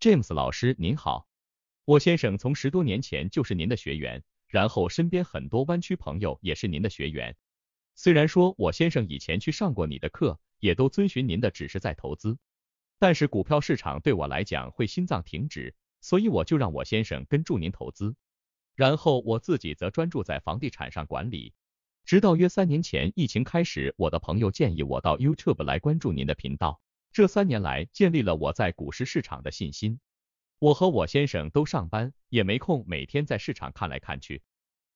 James 老师您好，我先生从十多年前就是您的学员，然后身边很多湾区朋友也是您的学员。虽然说我先生以前去上过你的课，也都遵循您的指示在投资，但是股票市场对我来讲会心脏停止，所以我就让我先生跟住您投资，然后我自己则专注在房地产上管理。直到约三年前疫情开始，我的朋友建议我到 YouTube 来关注您的频道。这三年来，建立了我在股市市场的信心。我和我先生都上班，也没空每天在市场看来看去，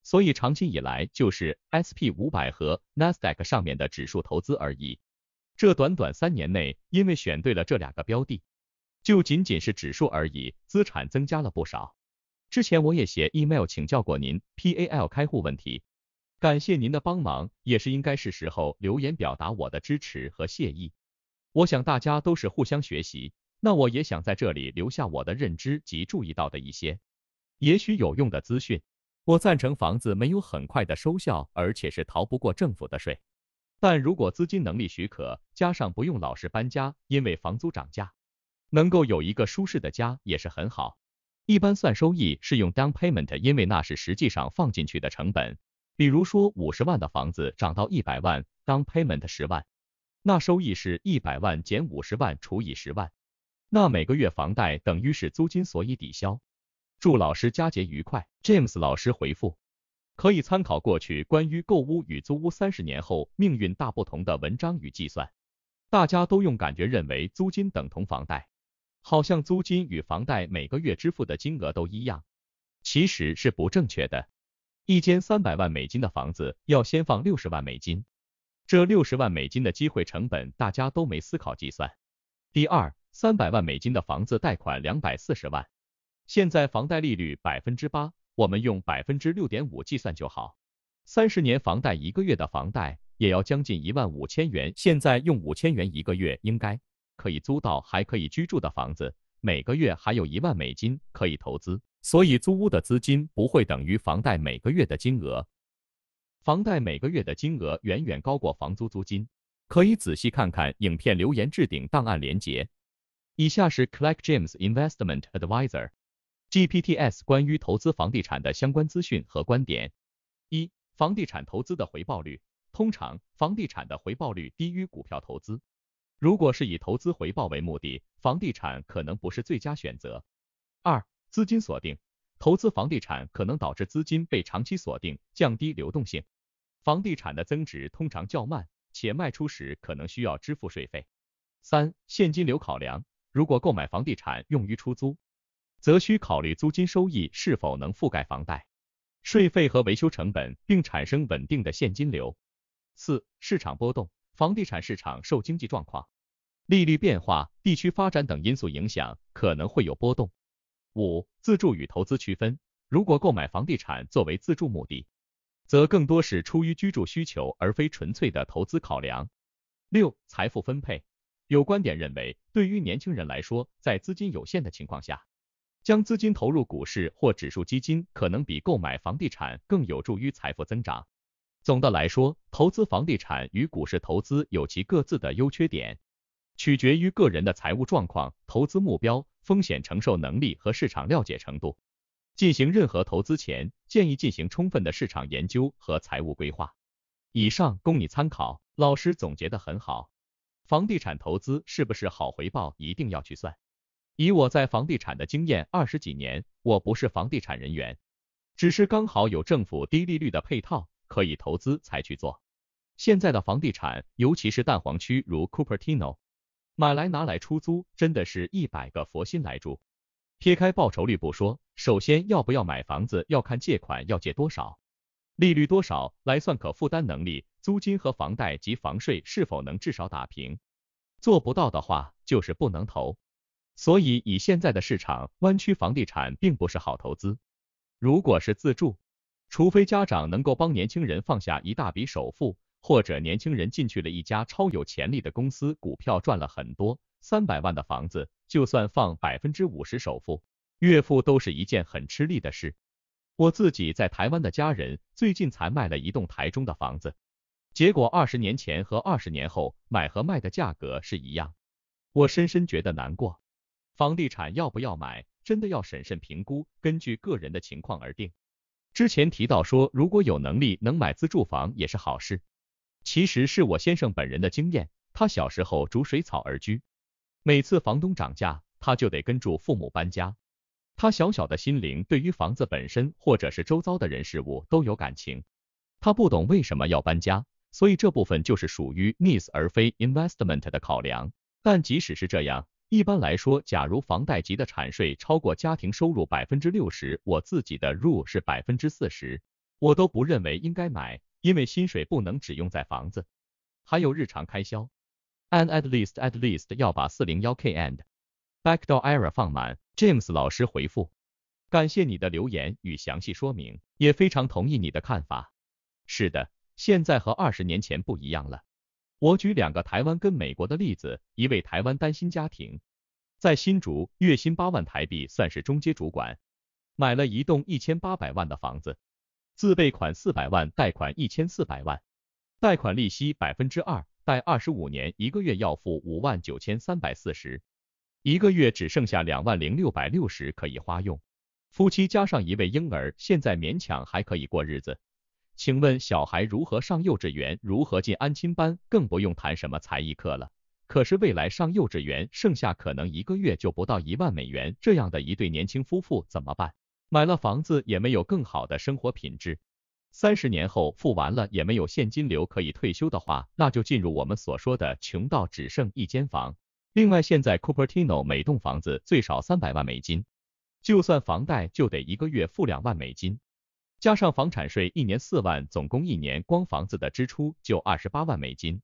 所以长期以来就是 S P 五百和 Nasdaq 上面的指数投资而已。这短短三年内，因为选对了这两个标的，就仅仅是指数而已，资产增加了不少。之前我也写 email 请教过您 P A L 开户问题，感谢您的帮忙，也是应该是时候留言表达我的支持和谢意。我想大家都是互相学习，那我也想在这里留下我的认知及注意到的一些，也许有用的资讯。我赞成房子没有很快的收效，而且是逃不过政府的税。但如果资金能力许可，加上不用老是搬家，因为房租涨价，能够有一个舒适的家也是很好。一般算收益是用 down payment，因为那是实际上放进去的成本。比如说五十万的房子涨到一百万，down payment 十万。那收益是一百万减五十万除以十万，那每个月房贷等于是租金，所以抵消。祝老师佳节愉快。James 老师回复：可以参考过去关于购屋与租屋三十年后命运大不同的文章与计算。大家都用感觉认为租金等同房贷，好像租金与房贷每个月支付的金额都一样，其实是不正确的。一间三百万美金的房子要先放六十万美金。这六十万美金的机会成本，大家都没思考计算。第二，三百万美金的房子贷款两百四十万，现在房贷利率百分之八，我们用百分之六点五计算就好。三十年房贷一个月的房贷也要将近一万五千元，现在用五千元一个月应该可以租到还可以居住的房子，每个月还有一万美金可以投资，所以租屋的资金不会等于房贷每个月的金额。房贷每个月的金额远远高过房租租金，可以仔细看看影片留言置顶档案链接。以下是 Clark James Investment Advisor GPTS 关于投资房地产的相关资讯和观点：一、房地产投资的回报率通常，房地产的回报率低于股票投资。如果是以投资回报为目的，房地产可能不是最佳选择。二、资金锁定。投资房地产可能导致资金被长期锁定，降低流动性。房地产的增值通常较慢，且卖出时可能需要支付税费。三、现金流考量：如果购买房地产用于出租，则需考虑租金收益是否能覆盖房贷、税费和维修成本，并产生稳定的现金流。四、市场波动：房地产市场受经济状况、利率变化、地区发展等因素影响，可能会有波动。五、自住与投资区分。如果购买房地产作为自住目的，则更多是出于居住需求，而非纯粹的投资考量。六、财富分配。有观点认为，对于年轻人来说，在资金有限的情况下，将资金投入股市或指数基金，可能比购买房地产更有助于财富增长。总的来说，投资房地产与股市投资有其各自的优缺点，取决于个人的财务状况、投资目标。风险承受能力和市场了解程度。进行任何投资前，建议进行充分的市场研究和财务规划。以上供你参考。老师总结的很好。房地产投资是不是好回报，一定要去算。以我在房地产的经验，二十几年，我不是房地产人员，只是刚好有政府低利率的配套，可以投资才去做。现在的房地产，尤其是蛋黄区，如 Cupertino。买来拿来出租，真的是一百个佛心来住。撇开报酬率不说，首先要不要买房子要看借款要借多少，利率多少来算可负担能力，租金和房贷及房税是否能至少打平。做不到的话，就是不能投。所以以现在的市场，湾区房地产并不是好投资。如果是自住，除非家长能够帮年轻人放下一大笔首付。或者年轻人进去了一家超有潜力的公司，股票赚了很多，三百万的房子，就算放百分之五十首付，月付都是一件很吃力的事。我自己在台湾的家人最近才卖了一栋台中的房子，结果二十年前和二十年后买和卖的价格是一样，我深深觉得难过。房地产要不要买，真的要审慎评估，根据个人的情况而定。之前提到说，如果有能力能买自住房也是好事。其实是我先生本人的经验，他小时候逐水草而居，每次房东涨价，他就得跟住父母搬家。他小小的心灵对于房子本身或者是周遭的人事物都有感情，他不懂为什么要搬家，所以这部分就是属于 needs 而非 investment 的考量。但即使是这样，一般来说，假如房贷级的产税超过家庭收入百分之六十，我自己的入是百分之四十，我都不认为应该买。因为薪水不能只用在房子，还有日常开销。And at least, at least 要把 401k and backdoor e r a 放满。James 老师回复：感谢你的留言与详细说明，也非常同意你的看法。是的，现在和二十年前不一样了。我举两个台湾跟美国的例子。一位台湾单亲家庭，在新竹月薪八万台币，算是中阶主管，买了一栋一千八百万的房子。自备款四百万，贷款一千四百万，贷款利息百分之二，贷二十五年，一个月要付五万九千三百四十，一个月只剩下两万零六百六十可以花用。夫妻加上一位婴儿，现在勉强还可以过日子。请问小孩如何上幼稚园，如何进安亲班，更不用谈什么才艺课了。可是未来上幼稚园，剩下可能一个月就不到一万美元，这样的一对年轻夫妇怎么办？买了房子也没有更好的生活品质，三十年后付完了也没有现金流可以退休的话，那就进入我们所说的穷到只剩一间房。另外，现在 Cupertino 每栋房子最少三百万美金，就算房贷就得一个月付两万美金，加上房产税一年四万，总共一年光房子的支出就二十八万美金，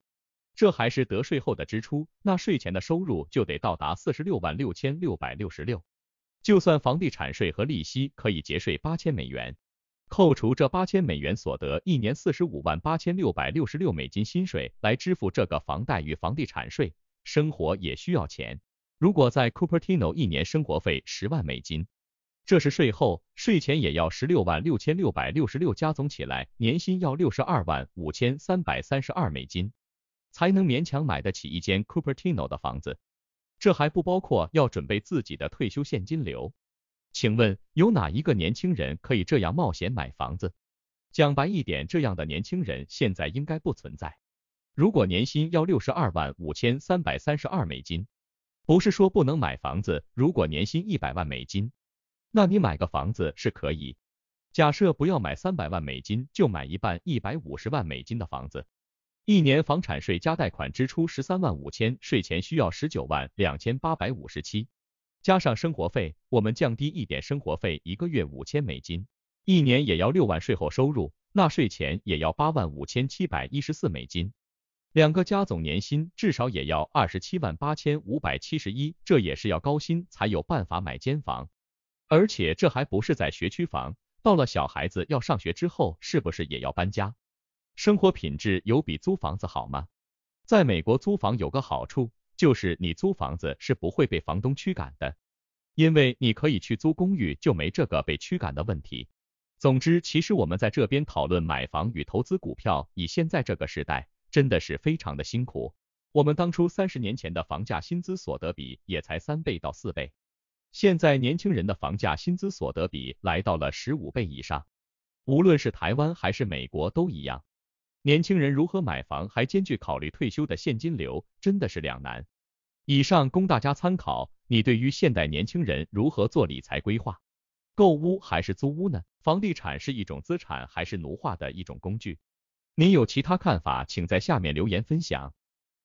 这还是得税后的支出，那税前的收入就得到达四十六万六千六百六十六。就算房地产税和利息可以节税八千美元，扣除这八千美元所得，一年四十五万八千六百六十六美金薪水来支付这个房贷与房地产税，生活也需要钱。如果在 Cupertino 一年生活费十万美金，这是税后，税前也要十六万六千六百六十六加总起来，年薪要六十二万五千三百三十二美金，才能勉强买得起一间 Cupertino 的房子。这还不包括要准备自己的退休现金流，请问有哪一个年轻人可以这样冒险买房子？讲白一点，这样的年轻人现在应该不存在。如果年薪要六十二万五千三百三十二美金，不是说不能买房子，如果年薪一百万美金，那你买个房子是可以。假设不要买三百万美金，就买一半一百五十万美金的房子。一年房产税加贷款支出十三万五千，税前需要十九万两千八百五十七，加上生活费，我们降低一点生活费，一个月五千美金，一年也要六万，税后收入，纳税前也要八万五千七百一十四美金，两个加总年薪至少也要二十七万八千五百七十一，这也是要高薪才有办法买间房，而且这还不是在学区房，到了小孩子要上学之后，是不是也要搬家？生活品质有比租房子好吗？在美国租房有个好处，就是你租房子是不会被房东驱赶的，因为你可以去租公寓就没这个被驱赶的问题。总之，其实我们在这边讨论买房与投资股票，以现在这个时代，真的是非常的辛苦。我们当初三十年前的房价薪资所得比也才三倍到四倍，现在年轻人的房价薪资所得比来到了十五倍以上，无论是台湾还是美国都一样。年轻人如何买房，还兼具考虑退休的现金流，真的是两难。以上供大家参考。你对于现代年轻人如何做理财规划，购屋还是租屋呢？房地产是一种资产还是奴化的一种工具？您有其他看法，请在下面留言分享。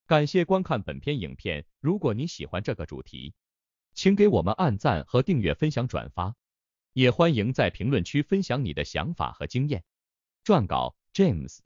感谢观看本篇影片，如果你喜欢这个主题，请给我们按赞和订阅、分享、转发，也欢迎在评论区分享你的想法和经验。撰稿 James。